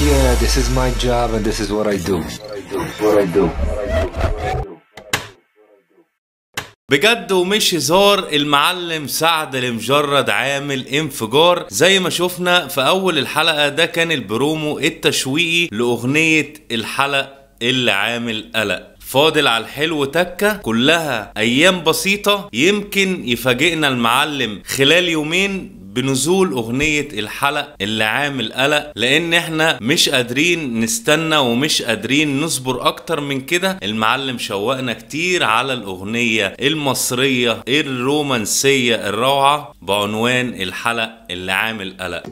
Yeah, this is my job and this is what I do. What I do. بجد ومش هزار المعلم سعد لمجرد عامل انفجار زي ما شفنا في اول الحلقه ده كان البرومو التشويقي لاغنيه الحلق اللي عامل قلق فاضل على الحلو تكة كلها أيام بسيطة يمكن يفاجئنا المعلم خلال يومين بنزول اغنيه الحلق اللي عامل قلق لان احنا مش قادرين نستنى ومش قادرين نصبر اكتر من كده المعلم شوقنا كتير على الاغنيه المصريه الرومانسيه الروعه بعنوان الحلق اللي عامل قلق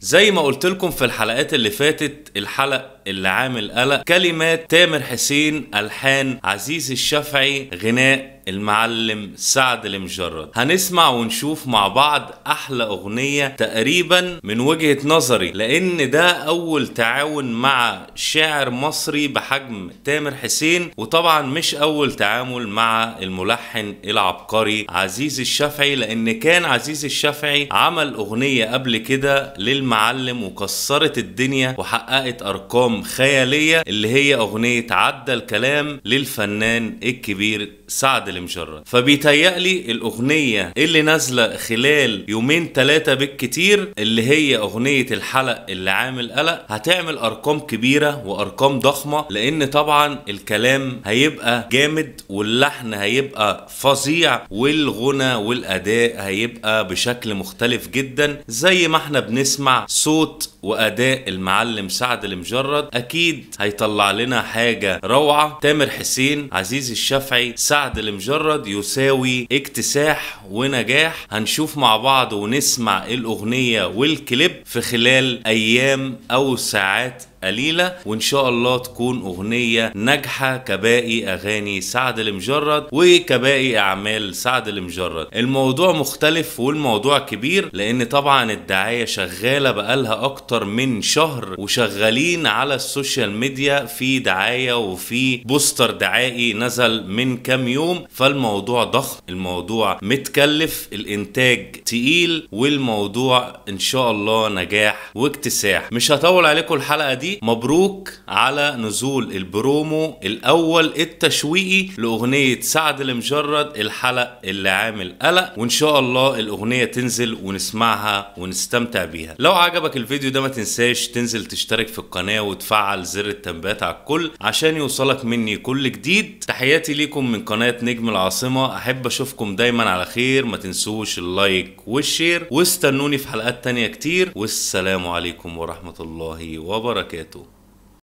زي ما قلت لكم في الحلقات اللي فاتت الحلق اللي عامل قلق كلمات تامر حسين الحان عزيز الشافعي غناء المعلم سعد المجرد هنسمع ونشوف مع بعض احلى اغنيه تقريبا من وجهه نظري لان ده اول تعاون مع شاعر مصري بحجم تامر حسين وطبعا مش اول تعامل مع الملحن العبقري عزيز الشافعي لان كان عزيز الشافعي عمل اغنيه قبل كده للمعلم وكسرت الدنيا وحققت ارقام خياليه اللي هي اغنيه عدى الكلام للفنان الكبير سعد اللي مجرد فبيتهيألي الأغنية اللي نازلة خلال يومين ثلاثة بالكتير اللي هي أغنية الحلق اللي عامل قلق هتعمل أرقام كبيرة وأرقام ضخمة لأن طبعا الكلام هيبقى جامد واللحن هيبقى فظيع والغنى والأداء هيبقى بشكل مختلف جدا زي ما احنا بنسمع صوت وأداء المعلم سعد المجرد أكيد هيطلع لنا حاجة روعة تامر حسين عزيز الشافعي سعد المجرد مجرد يساوي اكتساح ونجاح هنشوف مع بعض ونسمع الاغنيه والكليب في خلال ايام او ساعات قليله وان شاء الله تكون اغنيه ناجحه كباقي اغاني سعد المجرد وكباقي اعمال سعد المجرد الموضوع مختلف والموضوع كبير لان طبعا الدعايه شغاله بقالها اكتر من شهر وشغالين على السوشيال ميديا في دعايه وفي بوستر دعائي نزل من كام يوم فالموضوع ضخم الموضوع متكلف الانتاج تقيل والموضوع ان شاء الله نجاح واكتساح مش هطول عليكم الحلقه دي دي مبروك على نزول البرومو الاول التشويقي لاغنيه سعد المجرد الحلق اللي عامل قلق وان شاء الله الاغنيه تنزل ونسمعها ونستمتع بيها لو عجبك الفيديو ده ما تنساش تنزل تشترك في القناه وتفعل زر التنبيهات على الكل عشان يوصلك مني كل جديد تحياتي ليكم من قناه نجم العاصمه احب اشوفكم دايما على خير ما تنسوش اللايك والشير واستنوني في حلقات تانية كتير والسلام عليكم ورحمه الله وبركاته tú